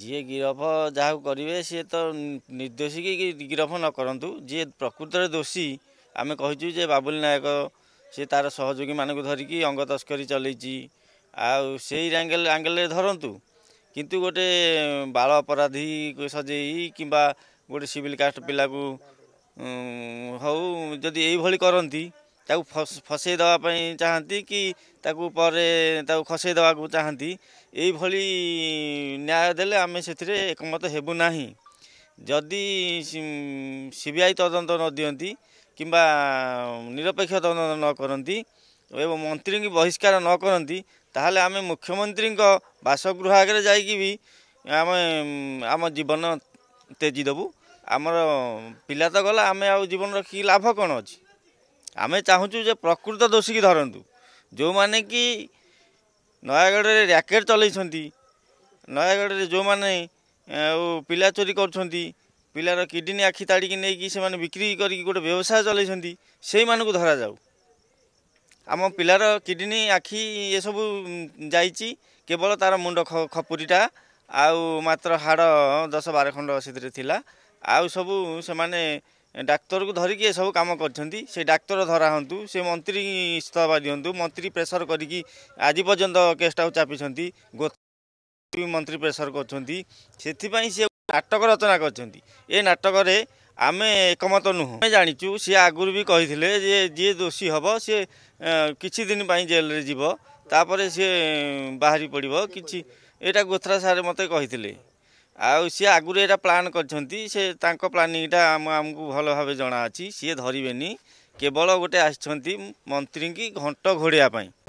ଯିଏ ଗିରଫ ଯାହାକୁ କରିବେ ସିଏ ତ ନିର୍ଦ୍ଦୋଷୀ କି ଗିରଫ ନ କରନ୍ତୁ ଯିଏ ପ୍ରକୃତରେ ଦୋଷୀ ଆମେ କହିଛୁ ଯେ ବାବୁଲି ନାୟକ ସିଏ ତାର ସହଯୋଗୀମାନଙ୍କୁ ଧରିକି ଅଙ୍ଗ ତସ୍କରୀ ଚଲେଇଛି ଆଉ ସେଇ ଆଙ୍ଗେଲ ଆଙ୍ଗେଲରେ ଧରନ୍ତୁ କିନ୍ତୁ ଗୋଟେ ବାଳ ଅପରାଧୀ ସଜେଇ କିମ୍ବା ଗୋଟେ ସିଭିଲ୍ କାଷ୍ଟ ପିଲାକୁ ହଉ ଯଦି ଏଇଭଳି କରନ୍ତି ତାକୁ ଫସେଇ ଦେବା ପାଇଁ ଚାହାନ୍ତି କି ତାକୁ ପରେ ତାକୁ ଖସେଇ ଦେବାକୁ ଚାହାନ୍ତି ଏଇଭଳି ନ୍ୟାୟ ଦେଲେ ଆମେ ସେଥିରେ ଏକମତ ହେବୁ ନାହିଁ ଯଦି ସି ବି ଆଇ ତଦନ୍ତ ନ ଦିଅନ୍ତି କିମ୍ବା ନିରପେକ୍ଷ ତଦନ୍ତ ନ କରନ୍ତି ଏବଂ ମନ୍ତ୍ରୀଙ୍କୁ ବହିଷ୍କାର ନ କରନ୍ତି ତାହେଲେ ଆମେ ମୁଖ୍ୟମନ୍ତ୍ରୀଙ୍କ ବାସଗୃହ ଆଗରେ ଯାଇକି ବି ଆମେ ଆମ ଜୀବନ ତେଜି ଦେବୁ ଆମର ପିଲା ତ ଗଲା ଆମେ ଆଉ ଜୀବନ ରଖିକି ଲାଭ କ'ଣ ଅଛି ଆମେ ଚାହୁଁଛୁ ଯେ ପ୍ରକୃତ ଦୋଷୀକି ଧରନ୍ତୁ ଯେଉଁମାନେ କି ନୟାଗଡ଼ରେ ର୍ୟାକେଟ୍ ଚଲେଇଛନ୍ତି ନୟାଗଡ଼ରେ ଯେଉଁମାନେ ଆଉ ପିଲା ଚୋରି କରୁଛନ୍ତି ପିଲାର କିଡ଼ନୀ ଆଖି ତାଡ଼ିକି ନେଇକି ସେମାନେ ବିକ୍ରି କରିକି ଗୋଟେ ବ୍ୟବସାୟ ଚଲେଇଛନ୍ତି ସେଇମାନଙ୍କୁ ଧରାଯାଉ ଆମ ପିଲାର କିଡ଼ନୀ ଆଖି ଏସବୁ ଯାଇଛି କେବଳ ତା'ର ମୁଣ୍ଡ ଖପୁରିଟା ଆଉ ମାତ୍ର ହାଡ଼ ଦଶ ବାର ଖଣ୍ଡ ସେଥିରେ ଥିଲା ଆଉ ସବୁ ସେମାନେ ডাক্তরকে ধরিকি এসব কাম করছেন সেই ডাক্তর ধরা হতু সে মন্ত্রী ইস্তফা দিও মন্ত্রী প্রেসর করি আজ পর্যন্ত কেসটা চাপিছেন গোত্রী মন্ত্রী প্রেসর করছেন সেপাই সে নাটক রচনা করছেন এ নাটকরে আমি একমত নুহ আমি জাঁচু সে ଆଗରୁ ବି କହିଥିଲେ যে ଯିଏ ଦୋଷୀ ହେବ ସିଏ କିଛି ଦିନ ପାଇଁ ଜେଲରେ ଯିବ ତାପରେ ସିଏ ବାହାରି ପଡ଼ିବ କିଛି ଏଇଟା ଗୋଥରା ସାର୍ ମୋତେ ଆଉ ସିଏ ଆଗରୁ ଏଇଟା ପ୍ଲାନ୍ କରିଛନ୍ତି ସେ ତାଙ୍କ ପ୍ଲାନିଂଟା ଆମ ଆମକୁ ଭଲ ଭାବେ ଜଣା ଅଛି ସିଏ ଧରିବେନି କେବଳ ଗୋଟେ ଆସିଛନ୍ତି ମନ୍ତ୍ରୀଙ୍କି ଘଣ୍ଟ ଘୋଡ଼େଇବା ପାଇଁ